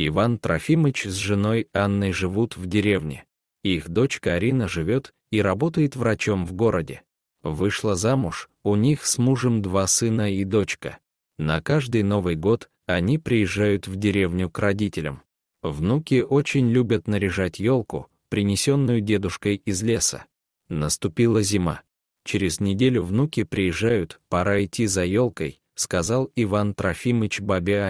Иван Трофимыч с женой Анной живут в деревне. Их дочка Арина живет и работает врачом в городе. Вышла замуж, у них с мужем два сына и дочка. На каждый Новый год они приезжают в деревню к родителям. Внуки очень любят наряжать елку, принесенную дедушкой из леса. Наступила зима. Через неделю внуки приезжают, пора идти за елкой, сказал Иван Трофимыч бабе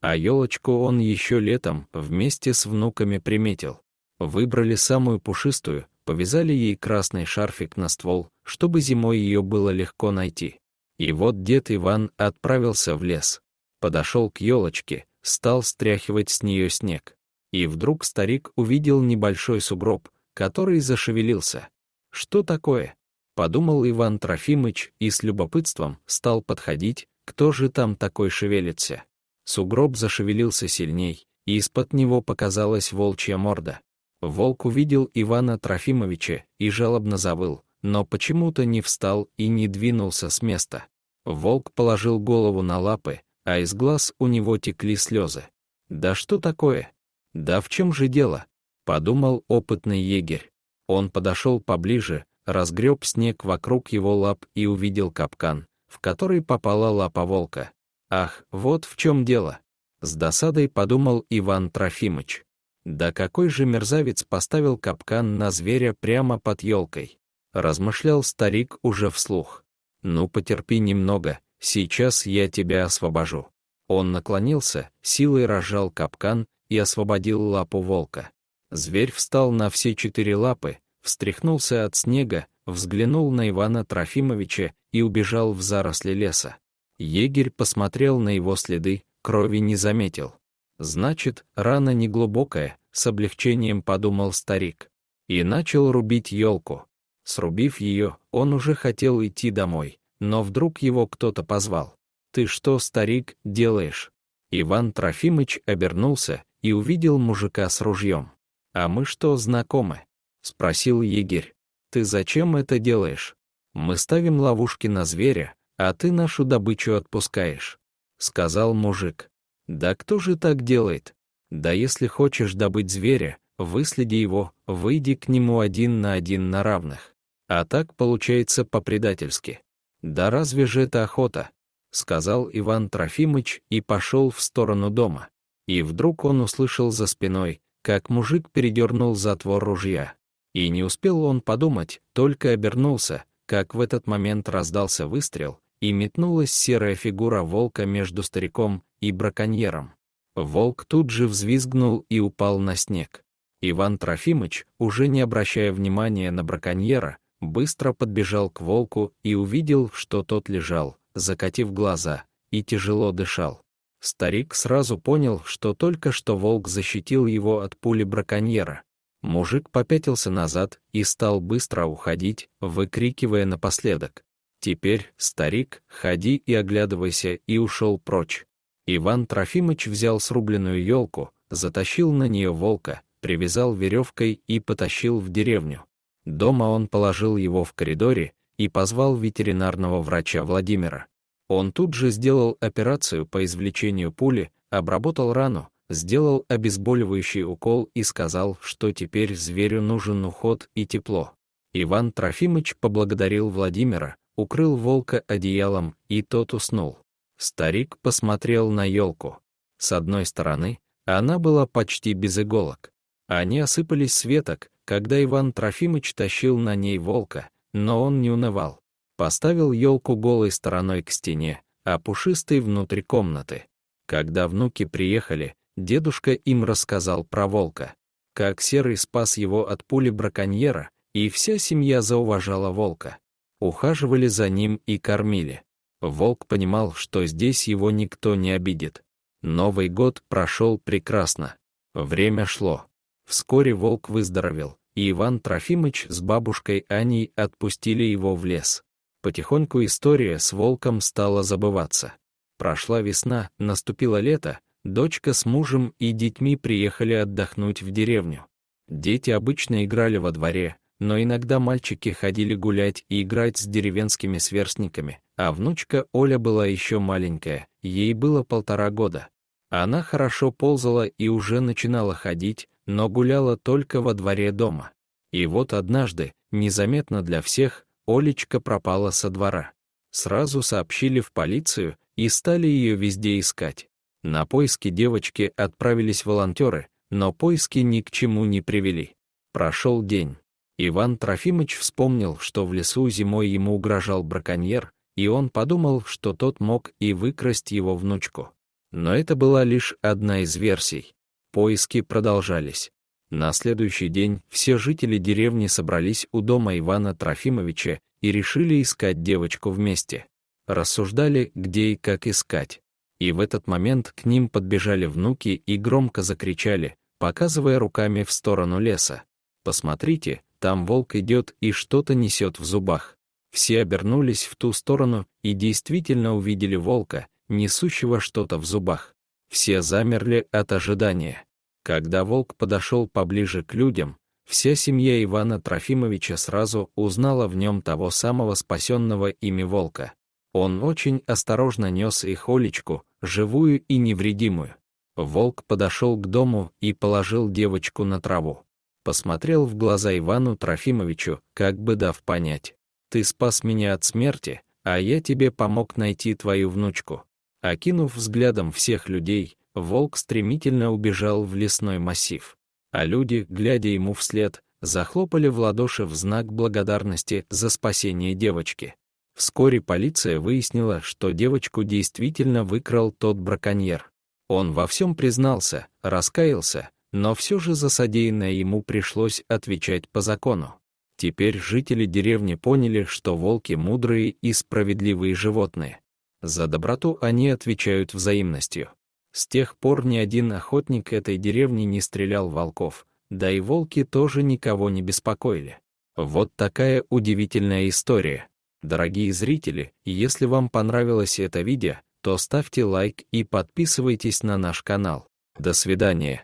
а елочку он еще летом вместе с внуками приметил. Выбрали самую пушистую, повязали ей красный шарфик на ствол, чтобы зимой ее было легко найти. И вот дед Иван отправился в лес. Подошел к елочке, стал стряхивать с нее снег. И вдруг старик увидел небольшой сугроб, который зашевелился. «Что такое?» — подумал Иван Трофимыч и с любопытством стал подходить, кто же там такой шевелится. Сугроб зашевелился сильней, и из-под него показалась волчья морда. Волк увидел Ивана Трофимовича и жалобно завыл, но почему-то не встал и не двинулся с места. Волк положил голову на лапы, а из глаз у него текли слезы. «Да что такое? Да в чем же дело?» — подумал опытный егерь. Он подошел поближе, разгреб снег вокруг его лап и увидел капкан, в который попала лапа волка. Ах, вот в чем дело. С досадой подумал Иван Трофимыч. Да какой же мерзавец поставил капкан на зверя прямо под елкой? Размышлял старик уже вслух. Ну потерпи немного, сейчас я тебя освобожу. Он наклонился, силой разжал капкан и освободил лапу волка. Зверь встал на все четыре лапы, встряхнулся от снега, взглянул на Ивана Трофимовича и убежал в заросли леса. Егерь посмотрел на его следы, крови не заметил. Значит, рана не глубокая, с облегчением подумал старик. И начал рубить елку. Срубив ее, он уже хотел идти домой, но вдруг его кто-то позвал. «Ты что, старик, делаешь?» Иван Трофимыч обернулся и увидел мужика с ружьем. «А мы что, знакомы?» — спросил егерь. «Ты зачем это делаешь? Мы ставим ловушки на зверя, а ты нашу добычу отпускаешь», — сказал мужик. «Да кто же так делает? Да если хочешь добыть зверя, выследи его, выйди к нему один на один на равных. А так получается по-предательски. Да разве же это охота?» — сказал Иван Трофимыч и пошел в сторону дома. И вдруг он услышал за спиной, как мужик передернул затвор ружья. И не успел он подумать, только обернулся, как в этот момент раздался выстрел, и метнулась серая фигура волка между стариком и браконьером. Волк тут же взвизгнул и упал на снег. Иван Трофимыч, уже не обращая внимания на браконьера, быстро подбежал к волку и увидел, что тот лежал, закатив глаза, и тяжело дышал. Старик сразу понял, что только что волк защитил его от пули браконьера. Мужик попятился назад и стал быстро уходить, выкрикивая напоследок. Теперь, старик, ходи и оглядывайся, и ушел прочь. Иван Трофимович взял срубленную елку, затащил на нее волка, привязал веревкой и потащил в деревню. Дома он положил его в коридоре и позвал ветеринарного врача Владимира. Он тут же сделал операцию по извлечению пули, обработал рану, сделал обезболивающий укол и сказал, что теперь зверю нужен уход и тепло. Иван Трофимович поблагодарил Владимира, укрыл волка одеялом, и тот уснул. Старик посмотрел на елку. С одной стороны, она была почти без иголок. Они осыпались светок, когда Иван Трофимыч тащил на ней волка, но он не унывал. Поставил елку голой стороной к стене, а пушистый внутрь комнаты. Когда внуки приехали, дедушка им рассказал про волка. Как Серый спас его от пули браконьера, и вся семья зауважала волка ухаживали за ним и кормили. Волк понимал, что здесь его никто не обидит. Новый год прошел прекрасно. Время шло. Вскоре волк выздоровел, и Иван Трофимыч с бабушкой Аней отпустили его в лес. Потихоньку история с волком стала забываться. Прошла весна, наступило лето, дочка с мужем и детьми приехали отдохнуть в деревню. Дети обычно играли во дворе, но иногда мальчики ходили гулять и играть с деревенскими сверстниками, а внучка Оля была еще маленькая, ей было полтора года. Она хорошо ползала и уже начинала ходить, но гуляла только во дворе дома. И вот однажды, незаметно для всех, Олечка пропала со двора. Сразу сообщили в полицию и стали ее везде искать. На поиски девочки отправились волонтеры, но поиски ни к чему не привели. Прошел день. Иван Трофимович вспомнил, что в лесу зимой ему угрожал браконьер, и он подумал, что тот мог и выкрасть его внучку. Но это была лишь одна из версий. Поиски продолжались. На следующий день все жители деревни собрались у дома Ивана Трофимовича и решили искать девочку вместе. Рассуждали, где и как искать. И в этот момент к ним подбежали внуки и громко закричали, показывая руками в сторону леса. «Посмотрите, там волк идет и что-то несет в зубах. Все обернулись в ту сторону и действительно увидели волка, несущего что-то в зубах. Все замерли от ожидания. Когда волк подошел поближе к людям, вся семья Ивана Трофимовича сразу узнала в нем того самого спасенного ими волка. Он очень осторожно нес их Олечку, живую и невредимую. Волк подошел к дому и положил девочку на траву посмотрел в глаза Ивану Трофимовичу, как бы дав понять. «Ты спас меня от смерти, а я тебе помог найти твою внучку». Окинув взглядом всех людей, волк стремительно убежал в лесной массив. А люди, глядя ему вслед, захлопали в ладоши в знак благодарности за спасение девочки. Вскоре полиция выяснила, что девочку действительно выкрал тот браконьер. Он во всем признался, раскаялся, но все же за содеянное ему пришлось отвечать по закону. Теперь жители деревни поняли, что волки мудрые и справедливые животные. За доброту они отвечают взаимностью. С тех пор ни один охотник этой деревни не стрелял волков, да и волки тоже никого не беспокоили. Вот такая удивительная история. Дорогие зрители, если вам понравилось это видео, то ставьте лайк и подписывайтесь на наш канал. До свидания.